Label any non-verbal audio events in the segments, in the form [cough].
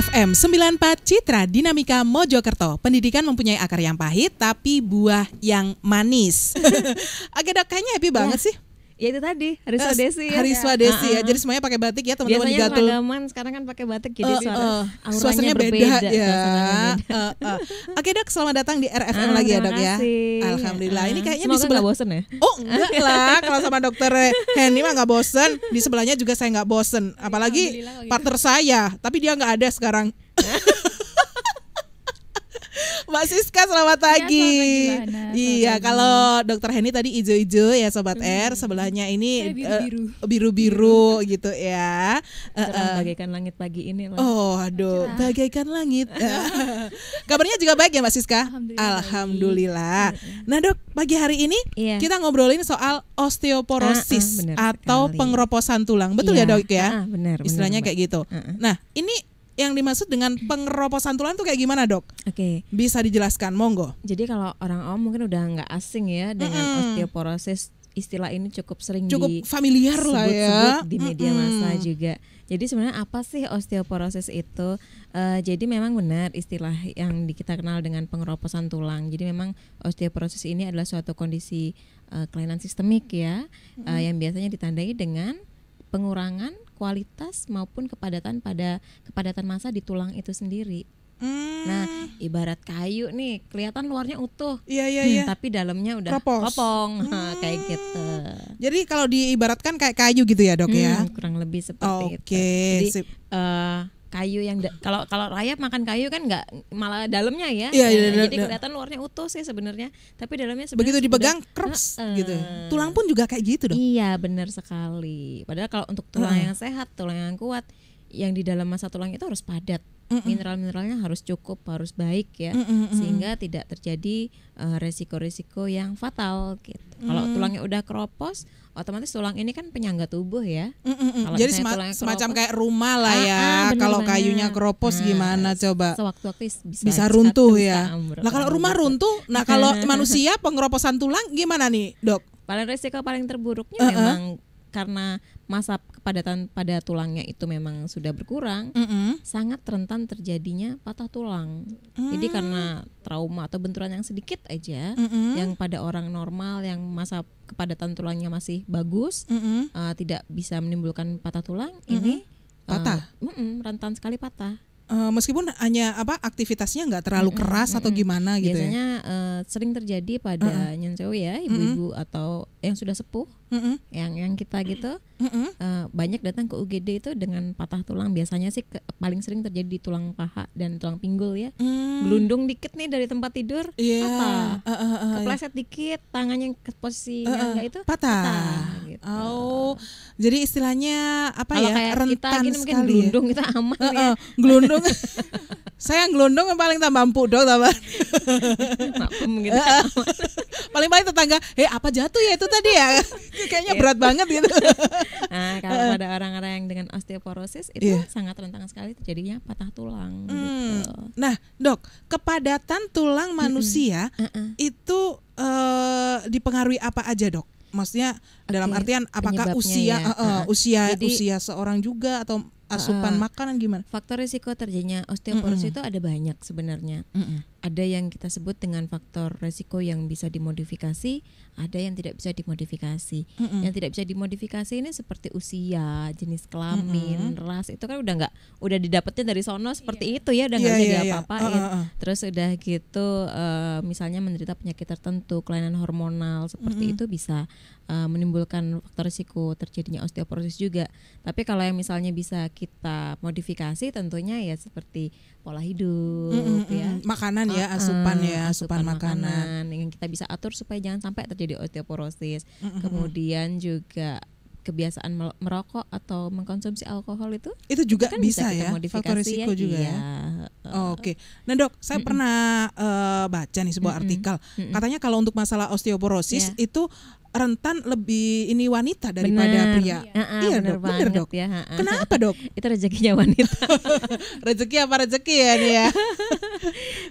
FM 94 Citra Dinamika Mojokerto. Pendidikan mempunyai akar yang pahit tapi buah yang manis. [laughs] Agak dok, kayaknya happy banget ya. sih ya itu tadi Hariswa eh, Desi ya. Hariswa iya. Desi ya. Jadi semuanya pakai batik ya teman-teman di Gatul. Biasanya sekarang kan pakai batik jadi uh, suara eh, suasananya berbeda, ya. beda ya. Uh, uh. Oke, Dok, selamat datang di RFM uh, ah, lagi ya, Dok ya. Alhamdulillah. Uh, ini ah, kayaknya di sebelah bosen ya. Oh, enggak lah. Kalau sama dokter Henny mah nggak bosen. Di sebelahnya juga saya nggak bosen. Apalagi gitu. partner saya, tapi dia nggak ada sekarang. [laughs] [laughs] Mbak Siska iya, selamat pagi. Ya, iya, kalau Dokter Heni tadi ijo-ijo ya sobat hmm. R, sebelahnya ini eh, eh, biru-biru uh, gitu ya. Uh, uh. bagaikan langit pagi ini. Lah. Oh, aduh, Cerah. bagaikan langit. [laughs] Kabarnya juga baik ya Mbak Siska? Alhamdulillah. Alhamdulillah. Iya. Nah, Dok, pagi hari ini iya. kita ngobrolin soal osteoporosis uh, uh, atau sekali. pengeroposan tulang. Betul ya, iya. ya, Dok ya? Uh, uh, Istilahnya bener, kayak gitu. Uh, uh. Nah, ini yang dimaksud dengan pengeroposan tulang tuh kayak gimana dok? Oke. Okay. Bisa dijelaskan, monggo. Jadi kalau orang awam mungkin udah nggak asing ya dengan mm -hmm. osteoporosis istilah ini cukup sering cukup familiar lah ya di media massa mm -hmm. juga. Jadi sebenarnya apa sih osteoporosis itu? Uh, jadi memang benar istilah yang kita kenal dengan pengeroposan tulang. Jadi memang osteoporosis ini adalah suatu kondisi uh, kelainan sistemik ya, mm -hmm. yang biasanya ditandai dengan pengurangan kualitas maupun kepadatan pada kepadatan masa di tulang itu sendiri. Hmm. Nah, ibarat kayu nih, kelihatan luarnya utuh. Iya, iya, hmm, iya. Tapi dalamnya udah Propos. kopong, hmm. kayak gitu. Jadi kalau diibaratkan kayak kayu gitu ya, Dok hmm, ya. Kurang lebih seperti okay. itu. Jadi kayu yang kalau kalau rayap makan kayu kan nggak malah dalamnya ya. Iya, iya, nah, jadi iya. kelihatan luarnya utuh sih sebenarnya, tapi dalamnya sebenarnya begitu dipegang krups uh, gitu. Tulang pun juga kayak gitu dong. Iya, benar sekali. Padahal kalau untuk tulang uh. yang sehat, tulang yang kuat, yang di dalam masa tulang itu harus padat Mm-mm. mineral-mineralnya harus cukup harus baik ya Mm-mm. sehingga tidak terjadi uh, resiko-resiko yang fatal gitu. Mm. Kalau tulangnya udah keropos otomatis tulang ini kan penyangga tubuh ya. Mm-mm. Jadi sema- semacam kayak rumah lah ya. Ah, ah, kalau kayunya keropos nah, gimana coba? Sewaktu-waktu bisa, bisa runtuh ya. bisa nah kalau rumah runtuh, nah kalau [laughs] manusia pengeroposan tulang gimana nih dok? Paling resiko paling terburuknya uh-uh. memang karena masa kepadatan pada tulangnya itu memang sudah berkurang, mm -hmm. sangat rentan terjadinya patah tulang. Mm. Jadi hmm. karena trauma atau benturan yang sedikit aja, mm -hmm. yang pada orang normal yang masa kepadatan tulangnya masih bagus, mm -hmm. uh, tidak bisa menimbulkan patah tulang, mm -hmm. ini eh, patah, uh, mm -mm, rentan sekali patah. Uh, meskipun hanya apa aktivitasnya nggak terlalu keras mm-hmm. atau gimana gitu ya? biasanya ya? uh, sering terjadi pada uh hmm ya ibu-ibu mm-hmm. atau yang sudah sepuh mm-hmm. yang yang kita gitu mm-hmm. uh, banyak datang ke UGD itu dengan patah tulang biasanya sih ke, paling sering terjadi di tulang paha dan tulang pinggul ya mm. gelundung dikit nih dari tempat tidur yeah. apa uh, uh, uh, kepleset dikit tangannya ke posisi uh, eh, uh, eh. itu patah, patah gitu. oh jadi istilahnya apa Kalau ya kayak rentan kita gini mungkin sekali ya. gelundung kita aman uh, uh, ya gelundung [laughs] saya ngelondong paling tambah empuk dong tambah [laughs] gitu. paling-paling [laughs] tetangga eh apa jatuh ya itu tadi ya [laughs] kayaknya gitu. berat banget gitu nah kalau eh. pada orang-orang yang dengan osteoporosis itu yeah. sangat rentan sekali terjadinya patah tulang hmm. gitu. nah dok kepadatan tulang manusia itu uh, dipengaruhi apa aja dok maksudnya okay. dalam artian apakah usia ya. uh, uh, usia Jadi, usia seorang juga atau asupan uh, makanan gimana? Faktor risiko terjadinya osteoporosis mm -mm. itu ada banyak sebenarnya. Mm -mm ada yang kita sebut dengan faktor resiko yang bisa dimodifikasi, ada yang tidak bisa dimodifikasi. Mm -mm. Yang tidak bisa dimodifikasi ini seperti usia, jenis kelamin, mm -mm. ras itu kan udah nggak udah didapetin dari sono seperti yeah. itu ya, udah nggak yeah, bisa yeah, diapa-apain. Iya, iya. Yeah. Ya. Uh, uh, uh. Terus udah gitu uh, misalnya menderita penyakit tertentu, kelainan hormonal seperti mm -mm. itu bisa uh, menimbulkan faktor resiko terjadinya osteoporosis juga. Tapi kalau yang misalnya bisa kita modifikasi tentunya ya seperti pola hidup mm -hmm. ya makanan ya asupan ya asupan, asupan makanan. yang kita bisa atur supaya jangan sampai terjadi osteoporosis mm -hmm. kemudian juga kebiasaan merokok atau mengkonsumsi alkohol itu itu juga itu kan bisa, bisa ya faktor ya. risiko ya, juga iya. ya oh, oke okay. nah dok saya mm -mm. pernah uh, baca nih sebuah mm -mm. artikel mm -mm. katanya kalau untuk masalah osteoporosis yeah. itu rentan lebih ini wanita daripada bener. pria. Iya, iya bener dok, bener dok. Ya, Kenapa dok? [laughs] Itu rezekinya wanita. [laughs] rezeki apa rezeki ya nih ya.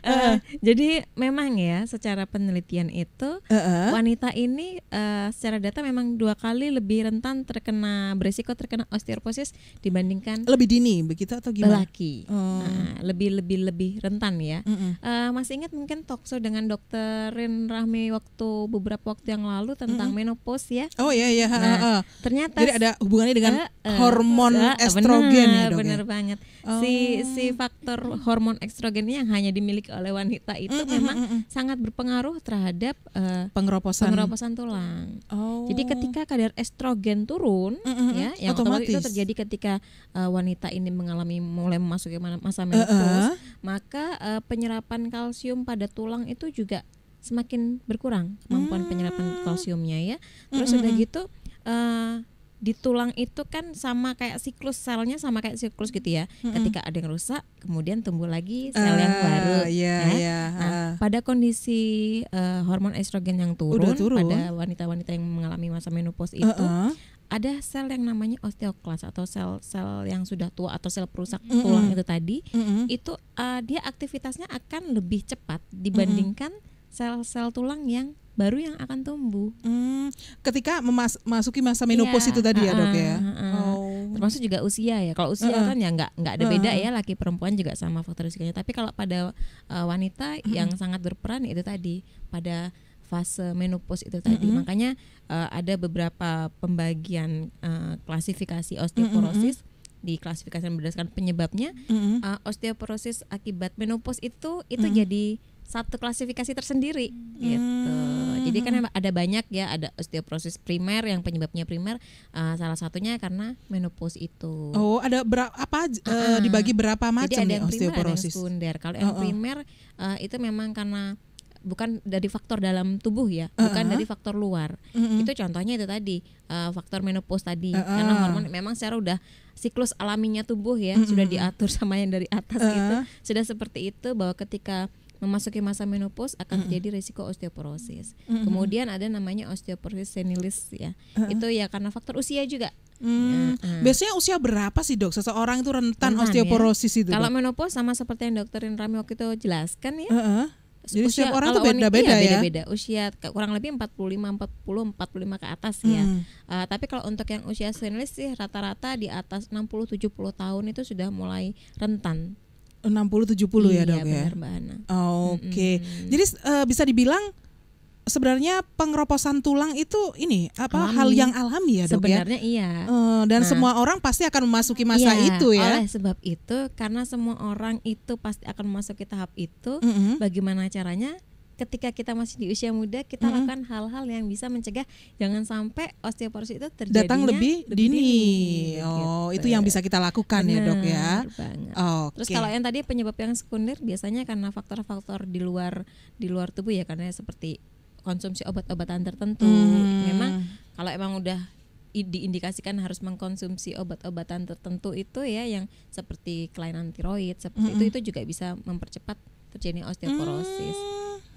uh, [laughs] Jadi memang ya secara penelitian itu uh -uh. wanita ini uh, secara data memang dua kali lebih rentan terkena berisiko terkena osteoporosis dibandingkan lebih dini begitu atau gimana? Lelaki. Oh. Nah, lebih lebih lebih rentan ya. Uh-uh. Uh, masih ingat mungkin talkshow dengan dokter Rin Rahmi waktu beberapa waktu yang lalu tentang uh-uh tentang menopause ya. Oh iya iya. Nah, uh, uh. Ternyata jadi ada hubungannya dengan uh, uh, hormon uh, estrogen bener, ya dok. Ya? Bener banget. Oh. Si si faktor hormon estrogen yang hanya dimiliki oleh wanita itu mm, memang mm, mm, sangat berpengaruh terhadap uh, pengeroposan pengeroposan tulang. Oh. Jadi ketika kadar estrogen turun mm, mm, ya yang otomatis itu terjadi ketika uh, wanita ini mengalami mulai memasuki masa menopause, uh, uh. maka uh, penyerapan kalsium pada tulang itu juga semakin berkurang kemampuan hmm. penyerapan kalsiumnya ya. Hmm, Terus hmm. udah hmm. gitu uh, di tulang itu kan sama kayak siklus selnya sama kayak siklus gitu ya. Mm-hmm. Ketika ada yang rusak, kemudian tumbuh lagi sel uh, yang baru. Yeah, ya. yeah, nah, ah. pada kondisi uh, hormon estrogen yang turun, Udah turun. pada wanita-wanita yang mengalami masa menopause ah, itu, uh-uh. ada sel yang namanya osteoklas atau sel-sel yang sudah tua atau sel perusak mm-hmm. tulang itu tadi, mm-hmm. itu uh, dia aktivitasnya akan lebih cepat dibandingkan mm-hmm sel-sel tulang yang baru yang akan tumbuh. Hmm, ketika memasuki masa iya, menopause ya, itu tadi uh, ya dok ya. Uh, uh, oh. Termasuk juga usia ya. Kalau usia uh, kan ya nggak nggak ada uh, beda ya laki perempuan juga sama faktor usianya. Tapi kalau pada uh, wanita uh, yang sangat berperan itu tadi pada fase menopause itu tadi. Uh, Makanya uh, ada beberapa pembagian uh, klasifikasi osteoporosis. Uh, Diklasifikasikan berdasarkan penyebabnya, uh, uh, osteoporosis akibat menopause itu itu uh, jadi satu klasifikasi tersendiri hmm. gitu. Hmm. Jadi kan ada banyak ya, ada osteoporosis primer yang penyebabnya primer uh, salah satunya karena menopause itu. Oh, ada berapa apa uh, dibagi berapa macam Jadi ya ada yang osteoporosis? Primer, ada yang sekunder. Kalau oh, yang oh. primer uh, itu memang karena bukan dari faktor dalam tubuh ya, uh-huh. bukan dari faktor luar. Uh-huh. Itu contohnya itu tadi uh, faktor menopause tadi uh-huh. karena hormon memang secara udah siklus alaminya tubuh ya uh-huh. sudah diatur sama yang dari atas uh-huh. gitu. Sudah seperti itu bahwa ketika memasuki masa menopause akan terjadi risiko osteoporosis. Kemudian ada namanya osteoporosis senilis ya. Itu ya karena faktor usia juga. Hmm. hmm. Biasanya usia berapa sih dok? Seseorang itu rentan, rentan ya. osteoporosis ya. itu. Kalau menopause sama seperti yang dokter Rami waktu itu jelaskan ya. Uh -uh. Jadi usia, setiap orang itu beda-beda iya, ya. Beda-beda. Usia kurang lebih 45 40 45 ke atas hmm. ya. Uh, tapi kalau untuk yang usia senilis sih rata-rata di atas 60 70 tahun itu sudah mulai rentan enam puluh tujuh puluh ya iya, dok ya. Oke. Okay. Mm-hmm. Jadi uh, bisa dibilang sebenarnya pengeroposan tulang itu ini apa alami. hal yang alami ya dok ya? Sebenarnya ya? iya. Uh, dan nah, semua orang pasti akan memasuki masa iya, itu ya. Oleh sebab itu karena semua orang itu pasti akan memasuki tahap itu, mm-hmm. bagaimana caranya? ketika kita masih di usia muda kita mm-hmm. lakukan hal-hal yang bisa mencegah jangan sampai osteoporosis itu terjadi datang lebih, lebih dini. dini. Oh, gitu. itu yang bisa kita lakukan Benar, ya, Dok ya. Oh, okay. Terus kalau yang tadi penyebab yang sekunder biasanya karena faktor-faktor di luar di luar tubuh ya karena seperti konsumsi obat-obatan tertentu. Hmm. Memang kalau emang udah diindikasikan harus mengkonsumsi obat-obatan tertentu itu ya yang seperti kelainan tiroid seperti mm -hmm. itu itu juga bisa mempercepat terjadi osteoporosis.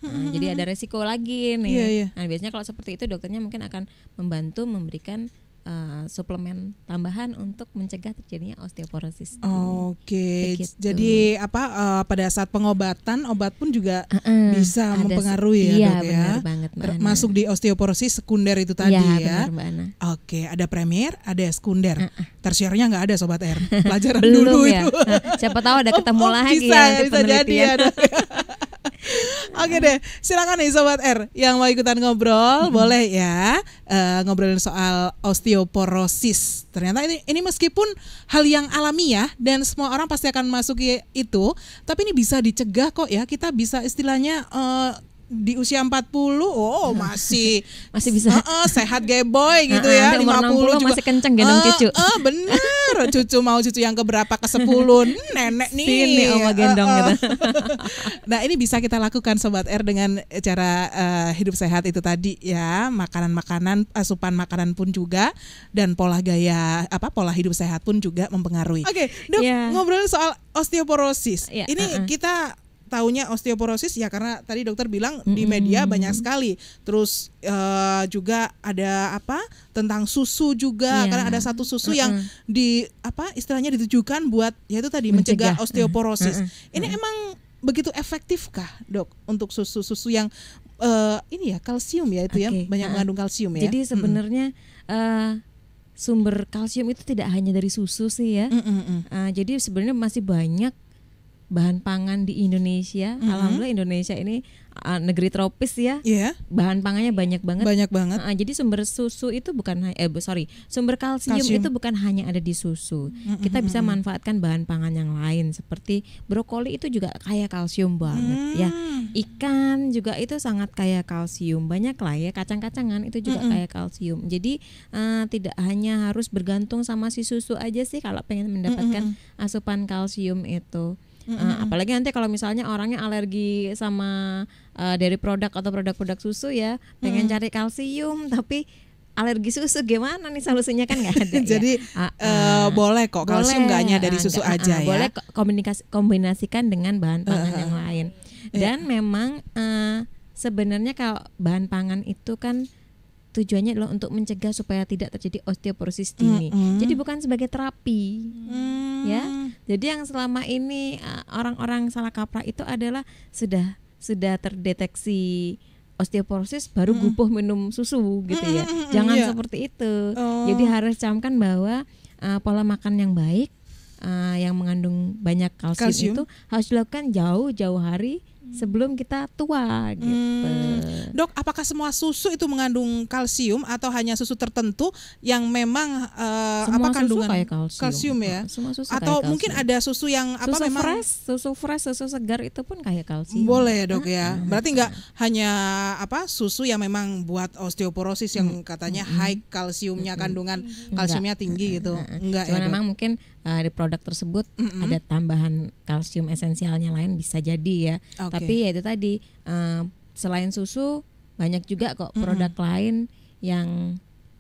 Hmm. Nah, jadi ada resiko lagi nih. Yeah, yeah. Nah, biasanya kalau seperti itu dokternya mungkin akan membantu memberikan uh, suplemen tambahan untuk mencegah terjadinya osteoporosis. Oh, Oke. Okay. Jadi apa uh, pada saat pengobatan obat pun juga uh -uh, bisa mempengaruhi ya iya, dok ya. banget Masuk di osteoporosis sekunder itu tadi iya, ya. ya. Oke, okay. ada premier, ada sekunder. Uh -uh. Tersiernya nggak ada sobat R. [laughs] Pelajaran dulu ya. itu. Siapa tahu ada [laughs] oh, ketemu oh, lagi bisa, ya, ya bisa jadi ya. [laughs] Oke deh, silakan nih sobat R yang mau ikutan ngobrol hmm. boleh ya uh, ngobrolin soal osteoporosis. Ternyata ini ini meskipun hal yang alami ya, dan semua orang pasti akan masuki itu, tapi ini bisa dicegah kok ya. Kita bisa istilahnya uh, di usia 40 oh masih [laughs] masih bisa uh -uh, sehat boy gitu uh -uh, ya 50 juga. masih kenceng gendong uh, cucu. Uh, bener, oh, cucu mau cucu yang keberapa ke 10 [laughs] hmm, nenek nih. Sini oma gendong uh -uh. gitu. [laughs] nah, ini bisa kita lakukan sobat R dengan cara uh, hidup sehat itu tadi ya, makanan-makanan asupan makanan pun juga dan pola gaya apa pola hidup sehat pun juga mempengaruhi. Oke, okay, Dok, yeah. ngobrol soal osteoporosis. Yeah, ini uh -uh. kita taunya osteoporosis ya karena tadi dokter bilang mm -hmm. di media banyak sekali. Terus uh, juga ada apa? tentang susu juga yeah. karena ada satu susu mm -hmm. yang di apa istilahnya ditujukan buat yaitu tadi mencegah, mencegah osteoporosis. Mm -hmm. Ini mm -hmm. emang begitu efektifkah, Dok, untuk susu-susu yang uh, ini ya kalsium ya itu okay. ya banyak mengandung kalsium ya. Jadi sebenarnya mm -hmm. uh, sumber kalsium itu tidak hanya dari susu sih ya. Mm -hmm. Uh, jadi sebenarnya masih banyak bahan pangan di Indonesia. Mm-hmm. Alhamdulillah Indonesia ini uh, negeri tropis ya. Yeah. Bahan pangannya banyak banget. Banyak banget. Uh, jadi sumber susu itu bukan eh sorry sumber kalsium, kalsium. itu bukan hanya ada di susu. Mm-hmm. Kita bisa manfaatkan bahan pangan yang lain seperti brokoli itu juga kaya kalsium banget mm. ya. Ikan juga itu sangat kaya kalsium banyak lah ya. Kacang-kacangan itu juga mm-hmm. kaya kalsium. Jadi uh, tidak hanya harus bergantung sama si susu aja sih kalau pengen mendapatkan mm-hmm. asupan kalsium itu. Mm -hmm. uh, apalagi nanti kalau misalnya orangnya alergi sama uh, dari produk atau produk-produk susu ya, pengen mm -hmm. cari kalsium tapi alergi susu gimana nih solusinya kan nggak ada [laughs] ya. jadi ya? uh, uh, boleh kok kalsium nggak hanya dari ah, susu uh, aja uh, ya boleh komunikasi kombinasikan dengan bahan pangan uh, yang lain iya. dan yeah. memang uh, sebenarnya kalau bahan pangan itu kan tujuannya adalah untuk mencegah supaya tidak terjadi osteoporosis dini mm -hmm. jadi bukan sebagai terapi mm -hmm. ya jadi yang selama ini eh, orang-orang salah kaprah itu adalah sudah sudah terdeteksi osteoporosis baru hmm. gupuh minum susu gitu ya. Jangan iya. seperti itu. Oh. Jadi harus camkan bahwa uh, pola makan yang baik uh, yang mengandung banyak kalsium, kalsium itu harus dilakukan jauh-jauh hari sebelum kita tua hmm. gitu. Hmm. Dok, apakah semua susu itu mengandung kalsium atau hanya susu tertentu yang memang uh, semua apa kandungan kayak kalsium. kalsium ya? Semua susu atau kayak mungkin ada susu yang apa susu memang fresh, susu fresh, susu segar itu pun kayak kalsium. Boleh ya, Dok ah, ya. Iya, Berarti enggak iya. hanya apa susu yang memang buat osteoporosis yang hmm. katanya hmm. high kalsiumnya kandungan kalsiumnya tinggi gitu. Enggak ya, Cuma ya. memang mungkin uh, di produk tersebut hmm. ada tambahan kalsium esensialnya lain bisa jadi ya. Okay. Tapi ya itu tadi uh, selain susu banyak juga kok produk mm -hmm. lain yang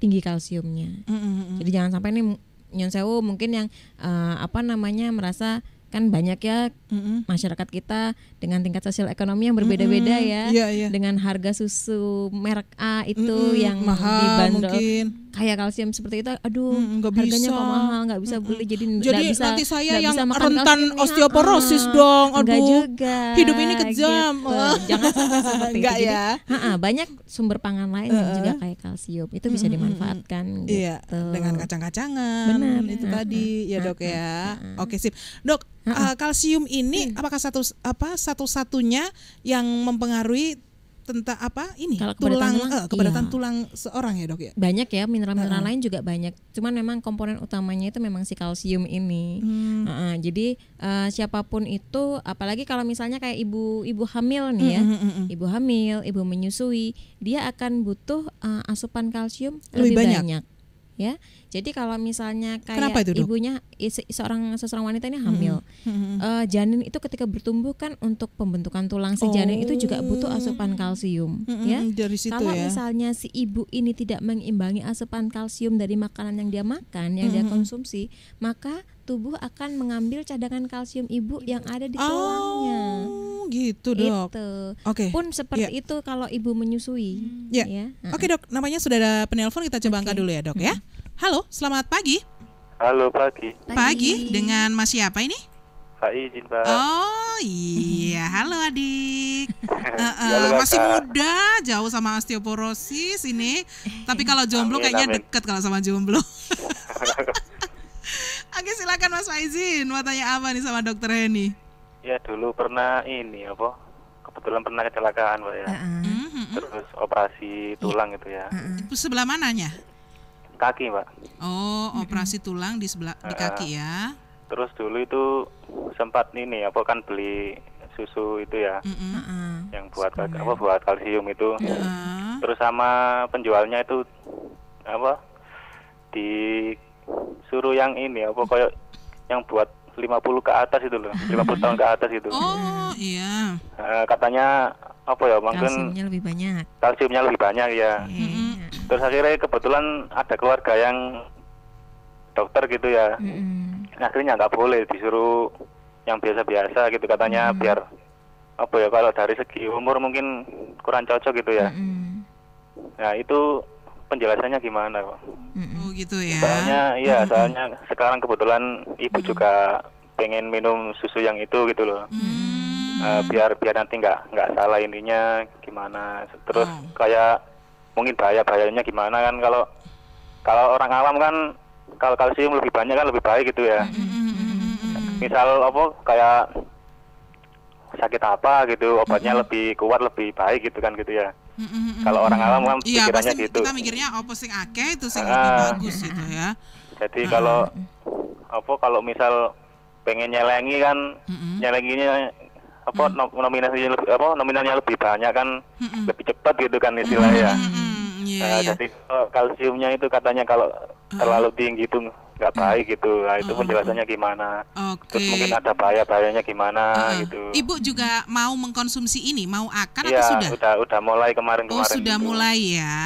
tinggi kalsiumnya. Mm -hmm. Jadi jangan sampai nih nyon sewu mungkin yang uh, apa namanya merasa kan banyak ya mm-hmm. masyarakat kita dengan tingkat sosial ekonomi yang berbeda-beda mm-hmm. ya yeah, yeah. dengan harga susu merek A itu mm-hmm. yang mahal dibanderol mungkin kayak kalsium seperti itu aduh hmm, gak harganya kok mahal nggak bisa hmm. beli jadi jadi bisa, nanti saya yang bisa rentan kalsiumnya. osteoporosis uh, dong aduh juga hidup ini kejam gitu. jangan [laughs] seperti enggak itu ya ha -ha, banyak sumber pangan lain uh, yang juga kayak kalsium itu bisa dimanfaatkan uh, gitu. iya dengan kacang-kacangan itu uh, tadi ya dok ya oke sip dok eh, kalsium ini mm. apakah satu apa satu-satunya yang mempengaruhi tentang apa ini Kalau tulang tulang, uh, eh, kepadatan iya. tulang seorang ya dok ya banyak ya mineral-mineral uh lain juga banyak cuman memang komponen utamanya itu memang si kalsium ini hmm. uh -uh. jadi uh, siapapun itu apalagi kalau misalnya kayak ibu ibu hamil nih ya hmm, -hmm. ibu hamil ibu menyusui dia akan butuh uh, asupan kalsium lebih, lebih banyak, banyak ya. Jadi kalau misalnya kayak itu, ibunya seorang seseorang wanita ini hamil, hmm. Uh, janin itu ketika bertumbuh kan untuk pembentukan tulang si oh. janin itu juga butuh oh. asupan kalsium, hmm. ya. Dari situ kalau ya. misalnya si ibu ini tidak mengimbangi asupan kalsium dari makanan yang dia makan, yang hmm. dia konsumsi, maka tubuh akan mengambil cadangan kalsium ibu yang ada di oh. tulangnya. Oh, gitu dok. Gitu. Oke. Okay. Pun seperti yeah. itu kalau ibu menyusui. Yeah. Ya. Oke okay, dok, namanya sudah ada penelpon kita coba okay. angkat dulu ya dok ya. Halo, selamat pagi. Halo pagi. Pagi, pagi. dengan Mas siapa ini? Pak izin Pak. Oh iya, [laughs] halo adik. uh, [laughs] uh, masih muda, jauh sama osteoporosis ini. Tapi kalau [laughs] jomblo amin, kayaknya amin. deket kalau sama jomblo. Oke silakan Mas Faizin, mau tanya apa nih sama Dokter Heni? ya dulu pernah ini apa kebetulan pernah kecelakaan pak ya uh terus operasi tulang iya. itu ya uh sebelah mananya kaki pak oh operasi uh tulang di sebelah di kaki ya terus dulu itu sempat ini apa kan beli susu itu ya uh-uh. yang buat kaki, apa ya. buat kalsium itu uh terus sama penjualnya itu apa di suruh yang ini apa kayak yang buat lima puluh ke atas itu loh, lima puluh tahun ke atas itu. Oh, iya. Uh, katanya apa ya, mungkin kalsiumnya lebih banyak. Kalsiumnya lebih banyak ya. Iya. Terus akhirnya kebetulan ada keluarga yang dokter gitu ya. Mm Akhirnya nggak boleh disuruh yang biasa-biasa gitu katanya biar apa ya kalau dari segi umur mungkin kurang cocok gitu ya. Nah, itu penjelasannya gimana kok. Oh gitu ya. Soalnya iya, soalnya sekarang kebetulan ibu juga pengen minum susu yang itu gitu loh. hmm Uh, biar biar nanti nggak nggak salah ininya gimana. Terus oh. kayak mungkin bahaya bahayanya gimana kan kalau kalau orang awam kan kalau kalsium lebih banyak kan lebih baik gitu ya. Misal apa kayak sakit apa gitu obatnya lebih kuat lebih baik gitu kan gitu ya. -hmm. Kalau orang awam kan iya, pikirannya pasti gitu. Kita mikirnya opo oh, sing akeh itu sing ah. lebih bagus gitu ya. Jadi ah. kalau opo kalau misal pengen nyelengi kan mm -hmm. nyelenginya apa mm -hmm. nominasinya lebih apa nominalnya lebih banyak kan mm -hmm. lebih cepat gitu kan istilahnya. Mm -hmm. yeah, nah, yeah. Jadi eh, kalsiumnya itu katanya kalau uh terlalu tinggi itu nggak baik gitu. Nah, itu penjelasannya gimana? Okay. Terus mungkin ada bahaya-bahayanya gimana uh. gitu. Ibu juga mau mengkonsumsi ini, mau akan ya, atau sudah? sudah udah mulai kemarin-kemarin. Oh, sudah gitu. mulai ya.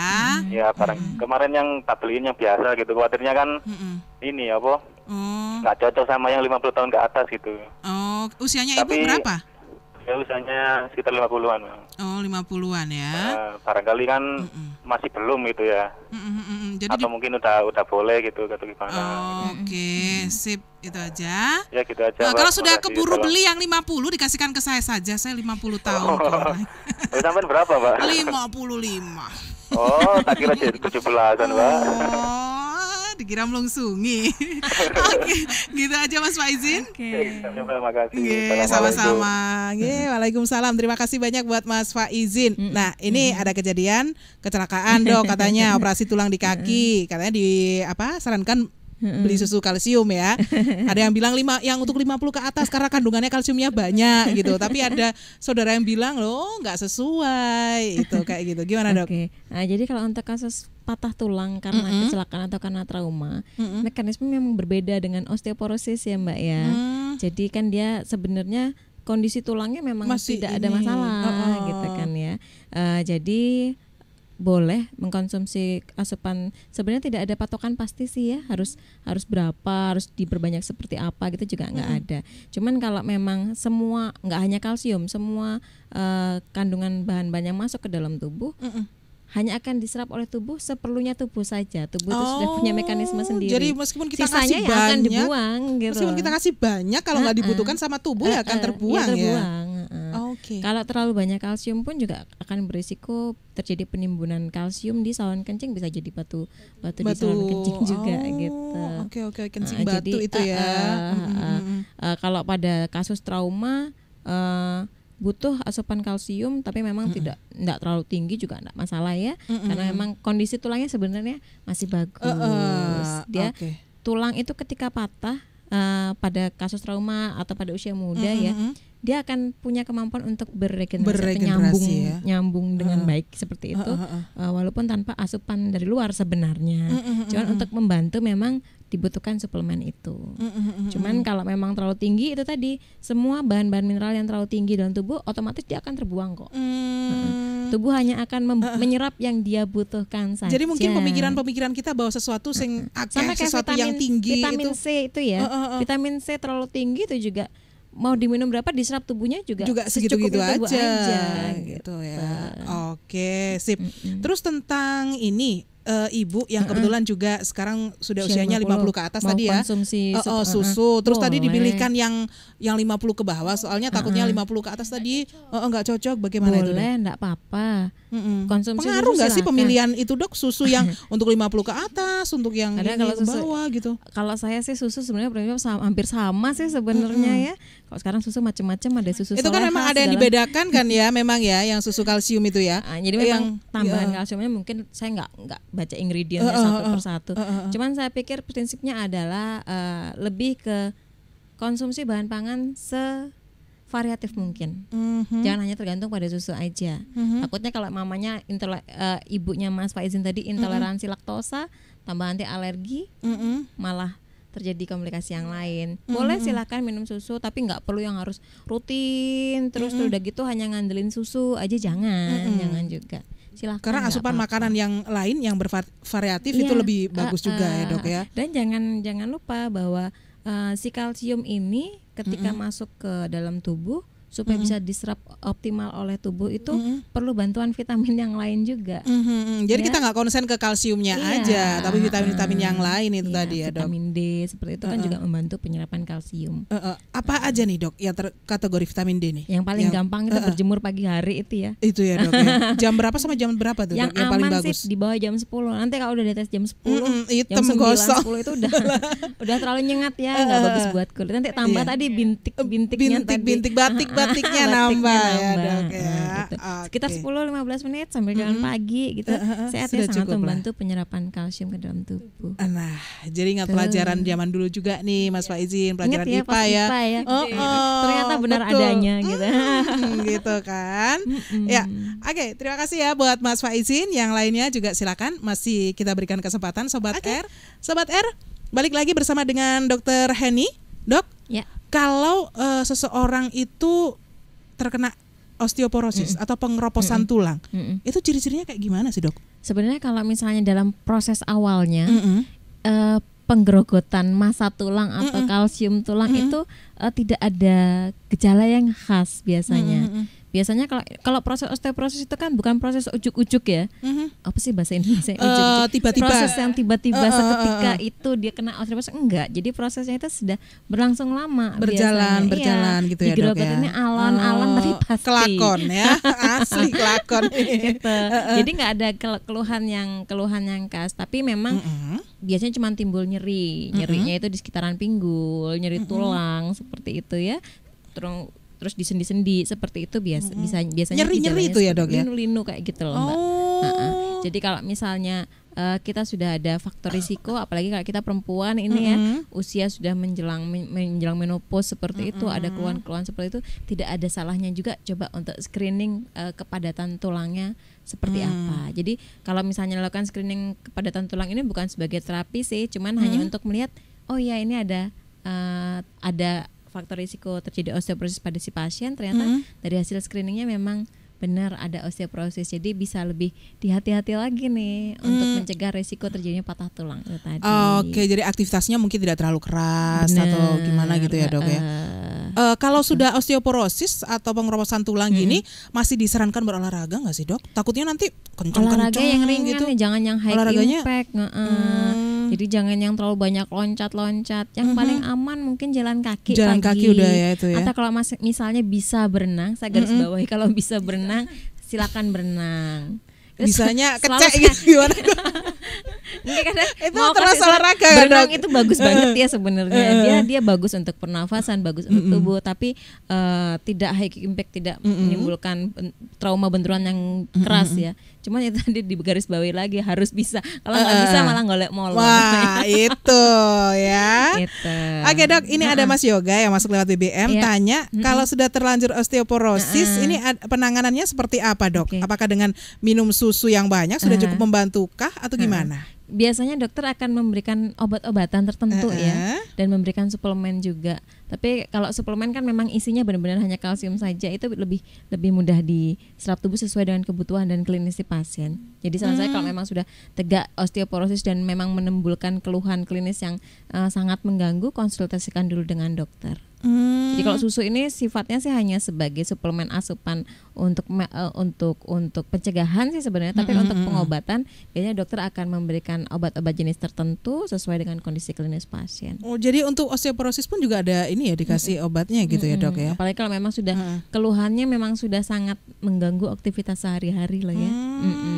Iya, barang hmm. kemarin yang tablin yang biasa gitu. Khawatirnya kan hmm. ini apa? Oh. Nggak cocok sama yang 50 tahun ke atas gitu. Oh, usianya Tapi, ibu berapa? Ya usahanya sekitar lima puluhan. Oh, 50-an ya. Uh, barangkali kan mm -mm. masih belum gitu ya. Mm -mm, Jadi atau di... mungkin udah udah boleh gitu atau Oh, Oke, okay. sip itu aja. Ya gitu aja. Nah, kalau sudah keburu beli yang lima puluh dikasihkan ke saya saja. Saya lima puluh tahun. Oh, oh [laughs] sampai berapa, puluh Lima Oh, tak kira 17-an, Pak. Oh dikira melungsungi. [laughs] Oke, okay. gitu aja Mas Faizin. Oke. Okay. Terima kasih. Yeah, sama-sama. Yeah, Waalaikumsalam. Terima kasih banyak buat Mas Faizin. Mm Nah, ini mm. ada kejadian kecelakaan dong katanya [laughs] operasi tulang di kaki. Katanya di apa? Sarankan beli susu kalsium ya. [laughs] Ada yang bilang lima yang untuk 50 ke atas karena kandungannya kalsiumnya banyak gitu. [laughs] Tapi ada saudara yang bilang loh nggak sesuai itu kayak gitu. Gimana, Dok? Okay. Nah, jadi kalau untuk kasus patah tulang karena mm -hmm. kecelakaan atau karena trauma, mm -hmm. mekanisme memang berbeda dengan osteoporosis ya, Mbak ya. Mm. Jadi kan dia sebenarnya kondisi tulangnya memang Masih tidak ini. ada masalah oh, oh. gitu kan ya. Uh, jadi boleh mengkonsumsi asupan sebenarnya tidak ada patokan pasti sih ya harus harus berapa harus diperbanyak seperti apa gitu juga nggak mm -hmm. ada cuman kalau memang semua nggak hanya kalsium semua uh, kandungan bahan-bahan yang masuk ke dalam tubuh mm -hmm hanya akan diserap oleh tubuh seperlunya tubuh saja. Tubuh oh, itu sudah punya oh, mekanisme sendiri. Jadi meskipun kita Sisanya kasih banyak, akan dibuang, gitu. meskipun kita kasih banyak, kalau nggak uh -uh. dibutuhkan sama tubuh uh -uh. ya akan iya, terbuang, ya. Terbuang. Ya? Uh -uh. Oh Okay. Kalau terlalu banyak kalsium pun juga akan berisiko terjadi penimbunan kalsium di saluran kencing bisa jadi batu batu, batu. di saluran kencing juga oh, gitu. Oke okay, oke okay. Eh, kencing uh, batu jadi, itu ya. Uh, uh, uh, uh, uh, kalau pada kasus trauma uh, butuh asupan kalsium tapi memang mm -mm. tidak tidak terlalu tinggi juga tidak masalah ya mm -mm. karena hmm. memang kondisi tulangnya sebenarnya masih eh, bagus uh, uh, dia ya. okay. tulang itu ketika patah uh, pada kasus trauma atau pada usia muda mm -hmm. ya dia akan punya kemampuan untuk berregenerasi, berregenerasi nyambung ya? nyambung dengan uh, baik seperti itu uh, uh, uh. walaupun tanpa asupan dari luar sebenarnya uh, uh, uh, uh. cuman untuk membantu memang dibutuhkan suplemen itu. Mm-hmm. Cuman mm. kalau memang terlalu tinggi itu tadi semua bahan-bahan mineral yang terlalu tinggi dalam tubuh otomatis dia akan terbuang kok. Mm. tubuh hanya akan mem- uh. menyerap yang dia butuhkan saja. Jadi mungkin pemikiran-pemikiran kita bahwa sesuatu sing uh. Sama kayak sesuatu vitamin, yang tinggi vitamin itu. C itu ya. Uh, uh, Vitamin C terlalu tinggi itu juga mau diminum berapa diserap tubuhnya juga juga segitu gitu aja, aja gitu, ya. Gitu. Oke, sip. Mm -mm. Terus tentang ini uh, ibu yang kebetulan uh -uh. juga sekarang sudah Usia usianya 50, 50 ya. eh, eh, ke atas tadi ya. Konsumsi uh, uh, susu. Uh Terus Boleh. tadi dibilihkan yang yang 50 ke bawah soalnya takutnya lima takutnya 50 ke atas tadi uh, enggak cocok bagaimana Boleh, itu? Boleh, enggak apa-apa. Mm -mm. Konsumsi Pengaruh nggak sih pemilihan itu Dok susu yang [laughs] untuk 50 ke atas, untuk yang kalau ke bawah gitu? Kalau saya sih susu sebenarnya hampir sama sih sebenarnya mm -hmm. ya. Kalau sekarang susu macam-macam ada susu Itu kan memang ada yang dibedakan kan ya memang ya yang susu kalsium itu ya. Nah, jadi memang yang, tambahan ya. kalsiumnya mungkin saya nggak nggak baca ingredientnya uh, uh, satu persatu. Uh, uh, uh, Cuman saya pikir prinsipnya adalah uh, lebih ke konsumsi bahan pangan se variatif mungkin. Mm-hmm. Jangan hanya tergantung pada susu aja. Mm-hmm. Takutnya kalau mamanya uh, ibunya Mas Faizin tadi mhm. intoleransi mm-hmm. laktosa, tambah nanti alergi, mm-hmm. malah terjadi komplikasi yang lain. Mhm. Boleh mm-hmm. silahkan minum susu, tapi nggak perlu yang harus rutin terus mm-hmm. udah gitu hanya ngandelin susu aja jangan, mm-hmm. jangan juga. Silahkan. Karena asupan apa -apa. makanan yang lain yang bervariatif ya, itu lebih eh, bagus uh, juga eh, ya dok ya. Dan jangan jangan lupa bahwa uh, si kalsium ini ketika mm -hmm. masuk ke dalam tubuh supaya mm -hmm. bisa diserap optimal oleh tubuh itu mm -hmm. perlu bantuan vitamin yang lain juga. Mm -hmm. Jadi ya? kita nggak konsen ke kalsiumnya iya. aja, tapi vitamin-vitamin yang iya, lain itu iya, tadi ya dok. Vitamin D seperti itu uh -uh. kan juga membantu penyerapan kalsium. Uh -uh. Apa uh -uh. aja nih dok yang kategori vitamin D nih? Yang paling yang, gampang itu uh -uh. berjemur pagi hari itu ya. Itu ya dok. Ya. [laughs] Jam berapa sama jam berapa tuh? Yang, dok? yang paling bagus di bawah jam 10 Nanti kalau udah di atas jam 10 mm hmm hitam jam 9, gosong. 10 itu udah [laughs] [laughs] udah terlalu nyengat ya, nggak uh -uh. bagus buat kulit. Nanti tambah iya. tadi bintik-bintiknya bintik, tadi. Bintik batik-batik [laughs] batiknya nambah, ya, nambah nah, ya dok ya. Nah, gitu. okay. Sekitar 10-15 menit sambil mm -hmm. jalan pagi gitu. Uh, Sudah sangat membantu lah. penyerapan kalsium ke dalam tubuh. Ah, nah, jadi ingat Tuh. pelajaran zaman dulu juga nih Mas Pak iya. Izin, pelajaran ingat ya, IPA, ya. IPA ya. Oh, iya. oh, ternyata benar betul. adanya gitu. Mm, [laughs] gitu kan. Mm Ya. Oke, okay, terima kasih ya buat Mas Pak Izin. Yang lainnya juga silakan masih kita berikan kesempatan sobat okay. R. Sobat R, balik lagi bersama dengan Dokter Henny. Dok, ya kalau uh, seseorang itu terkena osteoporosis mm atau pengeroposan mm tulang, mm itu ciri-cirinya kayak gimana sih dok? Sebenarnya kalau misalnya dalam proses awalnya mm Uh, penggerogotan masa tulang atau mm -mm. kalsium tulang mm -mm. itu uh, tidak ada gejala yang khas biasanya. Mm -mm biasanya kalau kalau proses osteoporosis itu kan bukan proses ujuk-ujuk ya uh-huh. apa sih bahasa Indonesia uh, tiba-tiba proses yang tiba-tiba uh, seketika uh, uh, uh. itu dia kena osteoporosis enggak jadi prosesnya itu sudah berlangsung lama berjalan biasanya. berjalan iya, gitu ya dok ya alon-alon oh, tapi pasti kelakon ya [laughs] asli kelakon [laughs] gitu. jadi nggak ada keluhan yang keluhan yang khas tapi memang uh biasanya cuma timbul nyeri nyerinya uh huh itu di sekitaran pinggul nyeri uh huh tulang seperti itu ya terus terus disendi-sendi seperti itu biasa mm-hmm. bisa biasanya nyeri-nyeri itu ya dok ya linu-linu kayak gitu loh oh. mbak nah, uh. jadi kalau misalnya uh, kita sudah ada faktor risiko apalagi kalau kita perempuan ini mm-hmm. ya usia sudah menjelang menjelang menopause seperti mm-hmm. itu ada keluhan-keluhan seperti itu tidak ada salahnya juga coba untuk screening uh, kepadatan tulangnya seperti hmm. apa. Jadi kalau misalnya lakukan screening kepadatan tulang ini bukan sebagai terapi sih, cuman hmm. hanya untuk melihat oh ya ini ada uh, ada faktor risiko terjadi osteoporosis pada si pasien ternyata mm -hmm. dari hasil screeningnya memang benar ada osteoporosis jadi bisa lebih dihati-hati lagi nih hmm. untuk mencegah risiko terjadinya patah tulang itu tadi. Oke, okay. jadi aktivitasnya mungkin tidak terlalu keras bener. atau gimana gitu ya dok ya. Uh, kalau uh. sudah osteoporosis atau pengeroposan tulang hmm. gini masih disarankan berolahraga nggak sih dok? Takutnya nanti kencang-kencang olahraga yang ringan gitu. nih, jangan yang high olahraganya, impact. Uh, hmm mm Jadi jangan yang terlalu banyak loncat-loncat. Yang mm-hmm. paling aman mungkin jalan kaki Jalan pagi. kaki udah ya itu ya. Atau kalau mas- misalnya bisa berenang, saya garis mm hmm bawahi kalau bisa berenang silakan berenang. kecek gitu gimana? [laughs] Iya kan? [laughs] itu terasa olahraga kan, berenang itu bagus banget ya [laughs] sebenarnya dia dia bagus untuk pernafasan bagus untuk tubuh tapi uh, tidak high impact tidak menimbulkan trauma benturan yang keras ya cuman itu tadi di garis bawahi lagi harus bisa kalau nggak bisa malah ngolek molor wah [laughs] itu ya itu. oke dok ini ada mas yoga yang masuk lewat BBM yeah. tanya kalau sudah terlanjur osteoporosis ini penanganannya seperti apa dok okay. apakah dengan minum susu yang banyak sudah uh -huh. cukup membantukah atau gimana biasanya dokter akan memberikan obat-obatan tertentu uh -uh. ya dan memberikan suplemen juga. Tapi kalau suplemen kan memang isinya benar-benar hanya kalsium saja itu lebih lebih mudah diserap tubuh sesuai dengan kebutuhan dan klinis pasien. Jadi saran hmm. saya kalau memang sudah tegak osteoporosis dan memang menimbulkan keluhan klinis yang uh, sangat mengganggu konsultasikan dulu dengan dokter. Hmm. Jadi kalau susu ini sifatnya sih hanya sebagai suplemen asupan untuk uh, untuk untuk pencegahan sih sebenarnya, tapi -hmm. untuk hmm, hmm. pengobatan biasanya dokter akan memberikan obat-obat jenis tertentu sesuai dengan kondisi klinis pasien. Oh, jadi untuk osteoporosis pun juga ada ini ya dikasih -hmm. hmm. obatnya gitu -hmm. ya, Dok ya. Apalagi kalau memang sudah -hmm. keluhannya memang sudah sangat mengganggu aktivitas sehari-hari lah ya. -hmm. -hmm.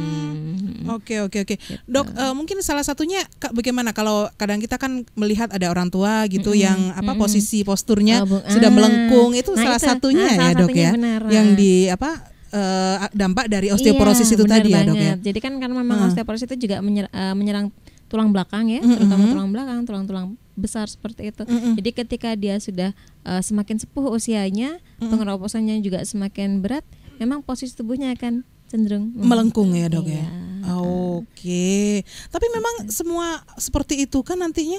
Hmm. Oke oke oke. Gitu. Dok uh, mungkin salah satunya bagaimana kalau kadang kita kan melihat ada orang tua gitu mm -hmm. yang apa mm -hmm. posisi posturnya oh, sudah ah. melengkung itu nah, salah itu. satunya nah, ya dok ya benar, yang di apa uh, dampak dari iya, osteoporosis iya, itu tadi banget. ya dok ya. Jadi kan karena memang hmm. osteoporosis itu juga menyer, uh, menyerang tulang belakang ya, mm -hmm. terutama tulang belakang, tulang-tulang besar seperti itu. Mm -hmm. Jadi ketika dia sudah uh, semakin sepuh usianya, mm -hmm. pengeroposannya juga semakin berat, memang posisi tubuhnya akan cenderung melengkung ya dok ya? iya. ya. Oke, okay. tapi memang semua seperti itu kan nantinya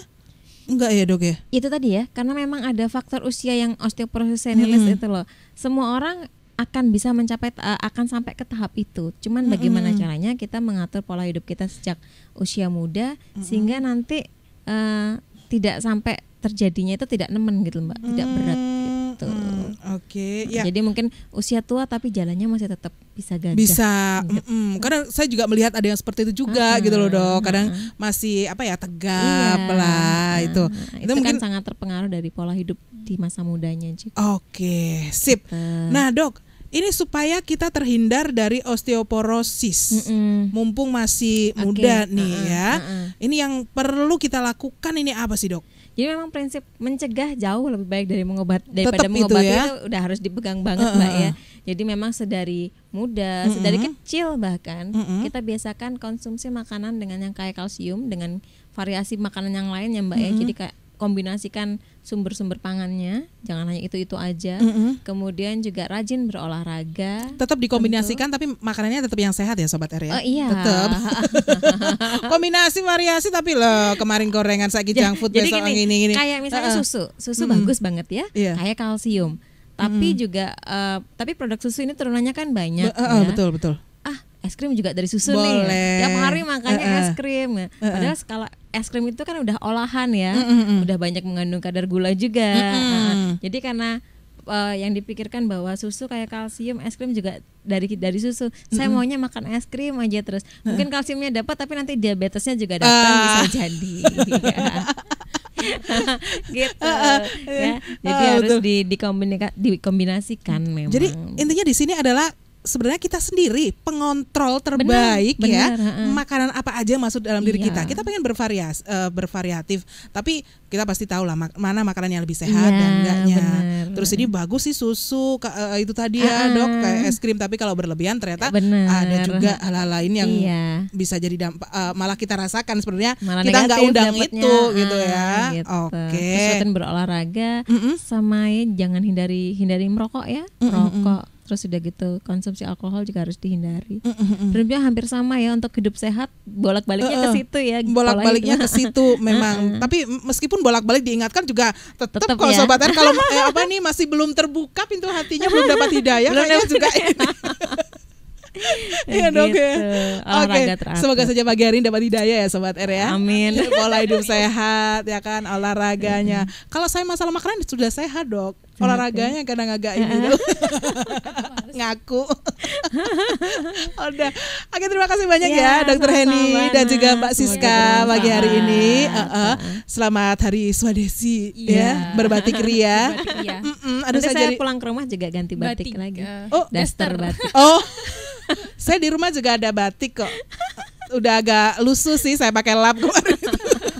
Enggak ya dok ya? Itu tadi ya, karena memang ada faktor usia yang osteoporosis senilis hmm. itu loh. Semua orang akan bisa mencapai uh, akan sampai ke tahap itu. Cuman hmm. bagaimana caranya kita mengatur pola hidup kita sejak usia muda hmm. sehingga nanti uh, tidak sampai terjadinya itu tidak nemen gitu mbak, tidak berat hmm. gitu. -hmm. Oke, okay, ya. Jadi mungkin usia tua tapi jalannya masih tetap bisa gajah. Bisa. Mm -mm. Karena saya juga melihat ada yang seperti itu juga -huh. Ah, ah. gitu loh, Dok. Kadang -huh. Ah, masih apa ya tegap iya, lah itu. itu, itu kan mungkin kan sangat terpengaruh dari pola hidup di masa mudanya juga. Oke, okay, sip. Gitu. Nah, Dok, ini supaya kita terhindar dari osteoporosis. Mm -mm. Mumpung masih muda okay. nih uh -uh, ya. Uh -uh. Ini yang perlu kita lakukan ini apa sih, Dok? Jadi memang prinsip mencegah jauh lebih baik dari mengobat daripada Tetep mengobati ya. itu, ya? udah harus dipegang banget uh, uh, mbak ya. Jadi memang sedari muda, uh-uh. sedari kecil bahkan uh-uh. kita biasakan konsumsi makanan dengan yang kaya kalsium dengan variasi makanan yang lain ya mbak uh-uh. ya. Jadi kayak kombinasikan sumber-sumber pangannya, jangan hanya itu-itu aja. Mm -hmm. Kemudian juga rajin berolahraga. Tetap dikombinasikan tentu. tapi makanannya tetap yang sehat ya sobat Arya. Oh iya. Tetap. [laughs] Kombinasi variasi tapi loh kemarin gorengan sakit junk food Jadi besok gini, ini. Kayak misalnya uh -uh. susu. Susu mm -hmm. bagus banget ya. Yeah. Kayak kalsium. Tapi mm -hmm. juga uh, tapi produk susu ini turunannya kan banyak. Be uh, uh, ya. betul, betul ah, es krim juga dari susu ya. Boleh. nih. Tiap hari makannya uh, uh, es krim. Uh, uh. Padahal skala es krim itu kan udah olahan ya, mm -hmm. udah banyak mengandung kadar gula juga. Mm, mm. nah, jadi karena uh, yang dipikirkan bahwa susu kayak kalsium es krim juga dari dari susu mm-hmm. saya maunya makan es krim aja terus mungkin kalsiumnya dapat tapi nanti diabetesnya juga datang uh. bisa jadi [laughs] gitu uh, uh, ya jadi uh, harus di dikombinasikan memang jadi intinya di sini adalah sebenarnya kita sendiri pengontrol terbaik bener, ya bener, makanan apa aja masuk dalam diri iya. kita kita pengen bervarias uh, bervariatif tapi kita pasti tahu lah mak mana makanan yang lebih sehat iya, dan enggaknya bener, terus ini bagus sih susu uh, itu tadi ya uh, dok kayak es krim tapi kalau berlebihan ternyata bener, ada juga hal-hal lain yang iya. bisa jadi dampak uh, malah kita rasakan sebenarnya kita nggak undang dapetnya, itu uh, gitu ya ah, gitu. oke okay. berolahraga mm -mm. sama ya jangan hindari hindari merokok ya mm -mm. rokok terus sudah gitu konsumsi alkohol juga harus dihindari. Mm -mm. mm. hampir sama ya untuk hidup sehat bolak-baliknya uh, uh, ke situ ya. Gitu, bolak-baliknya ke situ [laughs] memang. Tapi meskipun bolak-balik diingatkan juga tetap, tetap kok ya. sobat kalau eh, apa nih masih belum terbuka pintu hatinya belum dapat hidayah [laughs] belum kayaknya juga ini. [laughs] [laughs] Iya dong ya. Oke. Semoga saja pagi hari ini dapat hidayah ya sobat R ya. Amin. [laughs] Pola hidup [laughs] sehat ya kan olahraganya. Kalau saya masalah makanan sudah sehat, Dok. Olahraganya kadang agak ini dok. Ngaku. Udah. Oke, terima kasih banyak ya, ya Dokter Henny dan juga Mbak Siska pagi hari ini. Uh -uh. Selamat hari Swadesi ya, ya. berbatik ria. berbatik aduh saya, saya pulang ke rumah juga ganti batik, batik lagi. Ya. oh, daster batik. Oh saya di rumah juga ada batik kok udah agak lusuh sih saya pakai lap kemarin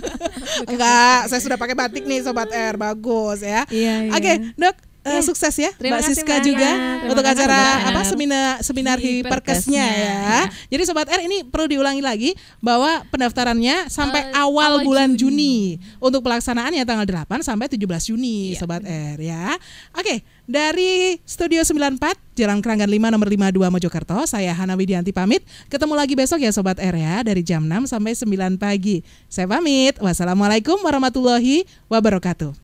[laughs] enggak saya sudah pakai batik nih sobat air bagus ya iya, iya. oke okay, dok Uh, eh, yeah. sukses ya Terima Mbak Siska banyak. juga Terima untuk acara banyak. apa seminar seminar hiperkesnya ya. ya. Jadi sobat R ini perlu diulangi lagi bahwa pendaftarannya sampai uh, awal, awal bulan Juni. Juni untuk pelaksanaannya tanggal 8 sampai 17 Juni ya. sobat R ya. Oke, dari Studio 94 Jalan Keranggan 5 nomor 52 Mojokerto, saya Hana Widianti pamit. Ketemu lagi besok ya sobat R ya dari jam 6 sampai 9 pagi. Saya pamit. Wassalamualaikum warahmatullahi wabarakatuh.